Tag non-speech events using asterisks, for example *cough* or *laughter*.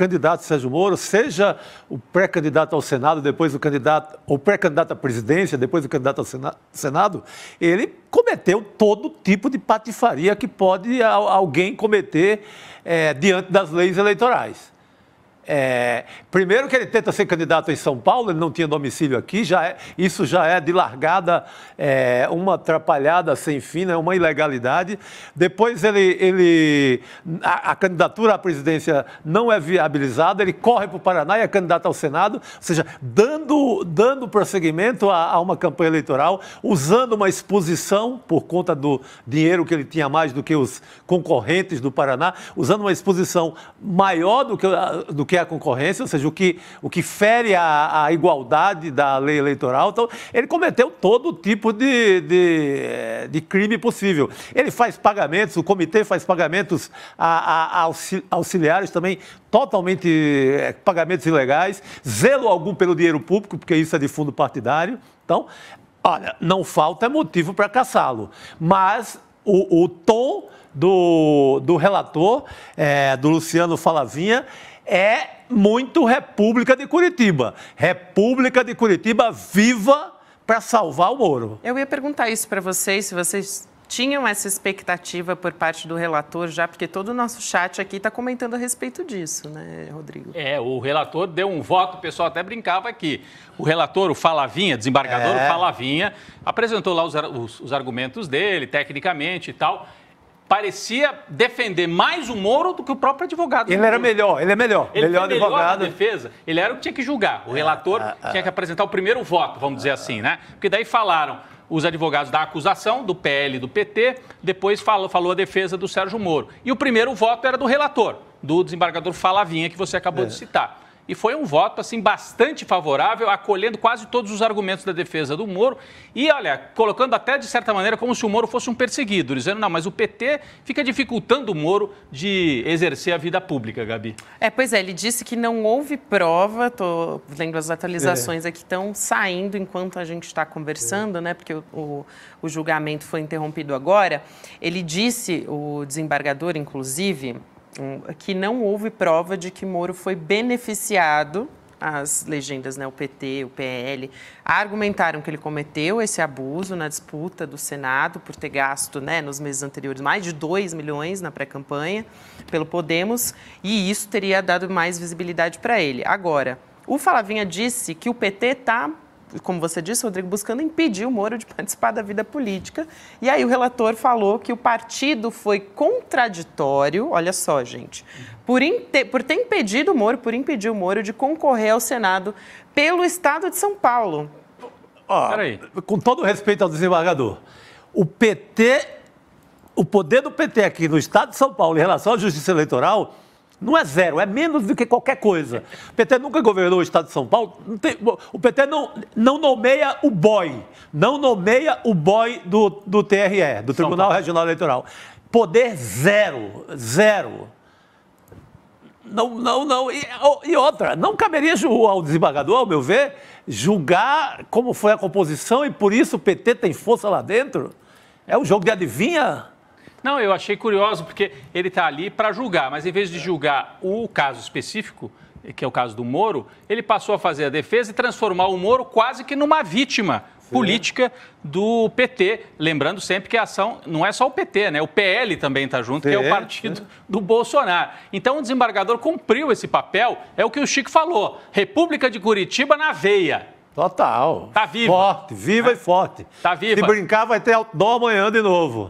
candidato Sérgio Moro, seja o pré-candidato ao Senado, depois o candidato, ou pré-candidato à presidência, depois o candidato ao Senado, ele cometeu todo tipo de patifaria que pode alguém cometer é, diante das leis eleitorais. É, primeiro que ele tenta ser candidato em São Paulo, ele não tinha domicílio aqui, já é, isso já é de largada é, uma atrapalhada sem fim, né, uma ilegalidade. Depois ele, ele a, a, candidatura à presidência não é viabilizada, ele corre para o Paraná e é candidato ao Senado, ou seja, dando, dando prosseguimento a, a uma campanha eleitoral, usando uma exposição por conta do dinheiro que ele tinha mais do que os concorrentes do Paraná, usando uma exposição maior do que, do que a concorrência, ou seja, o que, o que fere a, a igualdade da lei eleitoral. Então, ele cometeu todo tipo de, de, de crime possível. Ele faz pagamentos, o comitê faz pagamentos a, a, a auxiliares também totalmente é, pagamentos ilegais, zelo algum pelo dinheiro público, porque isso é de fundo partidário. Então, olha, não falta motivo para caçá-lo, mas o, o, tom do, do relator, é, do Luciano Falavinha, é muito República de Curitiba. República de Curitiba viva para salvar o Moro. Eu ia perguntar isso para vocês, se vocês tinham essa expectativa por parte do relator já, porque todo o nosso chat aqui está comentando a respeito disso, né, Rodrigo? É, o relator deu um voto, o pessoal até brincava aqui. O relator, o Falavinha, desembargador, é. o Falavinha, apresentou lá os, os, os argumentos dele, tecnicamente e tal parecia defender mais o Moro do que o próprio advogado. Ele era melhor, ele é melhor. Ele melhor, melhor advogado. defesa, ele era o que tinha que julgar. O relator ah, ah, ah tinha que ah. apresentar o primeiro voto, vamos dizer assim, né? Porque daí falaram os advogados da acusação, do PL e do PT, depois falou, falou a defesa do Sérgio Moro. E o primeiro voto era do relator, do desembargador Falavinha, que você acabou é. de citar e foi um voto assim bastante favorável, acolhendo quase todos os argumentos da defesa do Moro e, olha, colocando até de certa maneira como se o Moro fosse um perseguido, dizendo, não, mas o PT fica dificultando o Moro de exercer a vida pública, Gabi. É, pois é, ele disse que não houve prova, estou lendo as atualizações é. aqui, estão saindo enquanto a gente está conversando, é. né, porque o, o, o julgamento foi interrompido agora. Ele disse, o desembargador, inclusive, que não houve prova de que Moro foi beneficiado. As legendas, né, o PT, o PL, argumentaram que ele cometeu esse abuso na disputa do Senado por ter gasto, né, nos meses anteriores, mais de 2 milhões na pré-campanha pelo Podemos, e isso teria dado mais visibilidade para ele. Agora, o Falavinha disse que o PT está como você disse, Rodrigo, buscando impedir o Moro de *laughs* participar da vida política. E aí o relator falou que o partido foi contraditório, olha só, gente, por, por ter impedido o Moro, por impedir o Moro de concorrer ao Senado pelo Estado de São Paulo. Ó, Peraí. com todo respeito ao desembargador, o PT, o poder do PT aqui no Estado de São Paulo em relação à justiça eleitoral não é zero, é menos do que qualquer coisa. O PT nunca governou o Estado de São Paulo. Tem, o PT não, não nomeia o boy, não nomeia o boy do, do TRE, do Tribunal Regional Eleitoral. Poder zero, zero. Não, não, não. E, oh, e outra, não caberia ao desembargador, ao meu ver, julgar como foi a composição e por isso o PT tem força lá dentro? É um jogo de adivinha? Não, eu achei curioso, porque ele está ali para julgar, mas em vez de julgar o caso específico, que é o caso do Moro, ele passou a fazer a defesa e transformar o Moro quase que numa vítima política do PT. Lembrando sempre que a ação não é só o PT, né? O PL também está junto, que é o partido do Bolsonaro. Então o desembargador cumpriu esse papel, é o que o Chico falou. República de Curitiba na veia. Total. Tá viva. Forte, viva e forte. Tá viva. Se brincar, vai ter outdoor amanhã de novo.